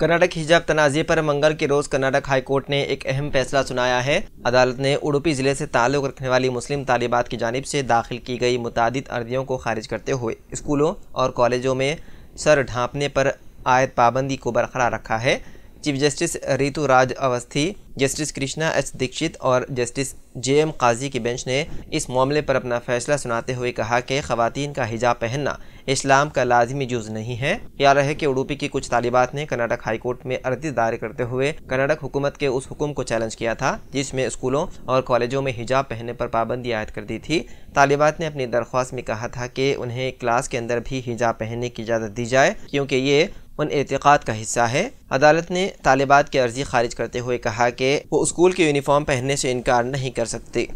कर्नाटक हिजाब तनाजे पर मंगल के रोज कर्नाटक हाईकोर्ट ने एक अहम फैसला सुनाया है अदालत ने उडुपी जिले से ताल्लुक रखने वाली मुस्लिम तालिबात की जानब से दाखिल की गई मुतद अर्जियों को खारिज करते हुए स्कूलों और कॉलेजों में सर ढांपने पर आयत पाबंदी को बरकरार रखा है chief justice Ritu Raj Awasthi justice Krishna S Dixit और जस्टिस जे एम काजी की बेंच ने इस मामले पर अपना फैसला सुनाते हुए कहा कि खवतिन का हिजाब पहनना इस्लाम का लाजमी जुज नहीं है या रहे कि उडुपी की कुछ तालिबात ने कर्नाटक हाईकोर्ट में अर्जी दायर करते हुए कर्नाटक हुकूमत के उस हुक्म को चैलेंज किया था जिसमें स्कूलों और कॉलेजों में हिजाब पहनने पर पाबंदी आयद कर दी थी तालिबात ने अपनी दरख्वास्त में कहा था कि उन्हें क्लास के अंदर भी हिजाब पहनने की इजाज़त दी जाए क्योंकि ये उन एतक़ाद का हिस्सा है अदालत ने तालिबात की अर्जी खारिज करते हुए कहा कि वो स्कूल के यूनिफॉर्म पहनने से इनकार नहीं कर सकते